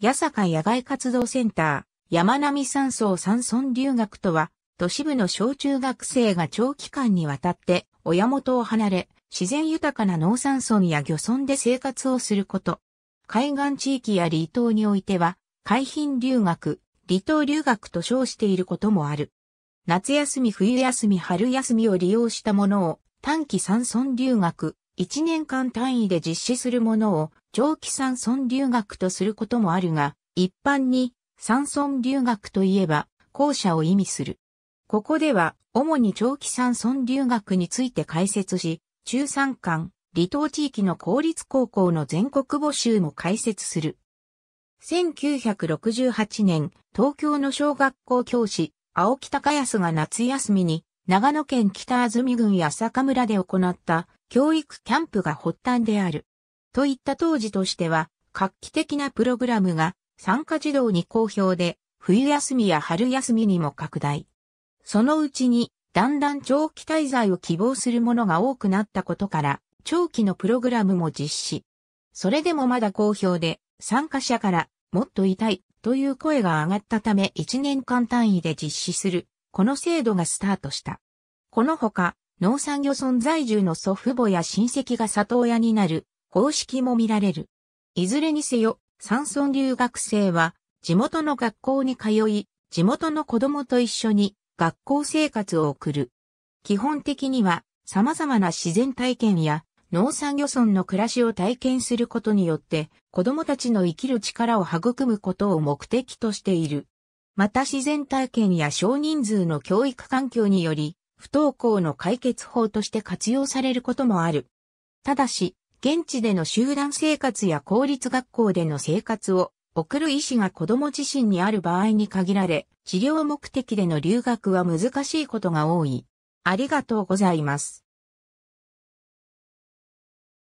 八坂野外活動センター、山並山荘山村留学とは、都市部の小中学生が長期間にわたって親元を離れ、自然豊かな農山村や漁村で生活をすること。海岸地域や離島においては、海浜留学、離島留学と称していることもある。夏休み冬休み春休みを利用したものを短期山村留学、1年間単位で実施するものを長期山村留学とすることもあるが、一般に山村留学といえば校舎を意味する。ここでは主に長期山村留学について解説し、中山間、離島地域の公立高校の全国募集も解説する。1968年、東京の小学校教師、青木隆康が夏休みに長野県北安住郡や坂村で行った教育キャンプが発端である。といった当時としては、画期的なプログラムが参加児童に好評で、冬休みや春休みにも拡大。そのうちに、だんだん長期滞在を希望する者が多くなったことから、長期のプログラムも実施。それでもまだ好評で、参加者からもっといたいという声が上がったため1年間単位で実施する、この制度がスタートした。このほか、農産漁村在住の祖父母や親戚が里親になる方式も見られる。いずれにせよ、山村留学生は地元の学校に通い、地元の子供と一緒に学校生活を送る。基本的には様々な自然体験や農産漁村の暮らしを体験することによって子供たちの生きる力を育むことを目的としている。また自然体験や少人数の教育環境により不登校の解決法として活用されることもある。ただし、現地での集団生活や公立学校での生活を送る意思が子供自身にある場合に限られ、治療目的での留学は難しいことが多い。ありがとうございます。